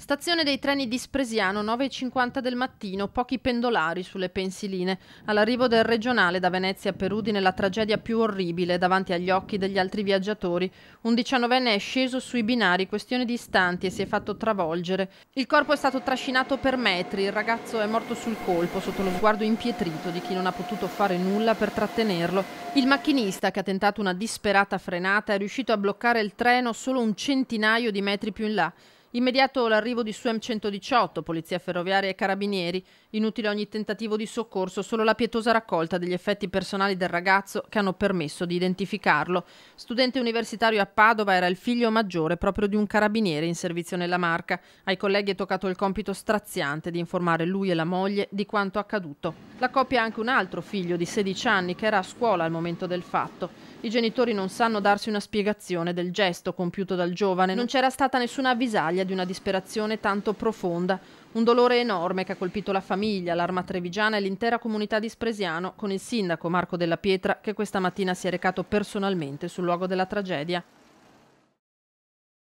Stazione dei treni di Spresiano, 9.50 del mattino, pochi pendolari sulle pensiline. All'arrivo del regionale da Venezia a Perudine la tragedia più orribile davanti agli occhi degli altri viaggiatori. Un diciannovenne è sceso sui binari, questione di istanti, e si è fatto travolgere. Il corpo è stato trascinato per metri, il ragazzo è morto sul colpo, sotto lo sguardo impietrito di chi non ha potuto fare nulla per trattenerlo. Il macchinista, che ha tentato una disperata frenata, è riuscito a bloccare il treno solo un centinaio di metri più in là. Immediato l'arrivo di SUEM 118, Polizia Ferroviaria e Carabinieri, inutile ogni tentativo di soccorso, solo la pietosa raccolta degli effetti personali del ragazzo che hanno permesso di identificarlo. Studente universitario a Padova era il figlio maggiore proprio di un carabiniere in servizio nella Marca. Ai colleghi è toccato il compito straziante di informare lui e la moglie di quanto accaduto. La coppia ha anche un altro figlio di 16 anni che era a scuola al momento del fatto. I genitori non sanno darsi una spiegazione del gesto compiuto dal giovane, non c'era stata nessuna avvisaglia l'amicaglia di una disperazione tanto profonda, un dolore enorme che ha colpito la famiglia, l'arma trevigiana e l'intera comunità di Spresiano, con il sindaco Marco Della Pietra che questa mattina si è recato personalmente sul luogo della tragedia.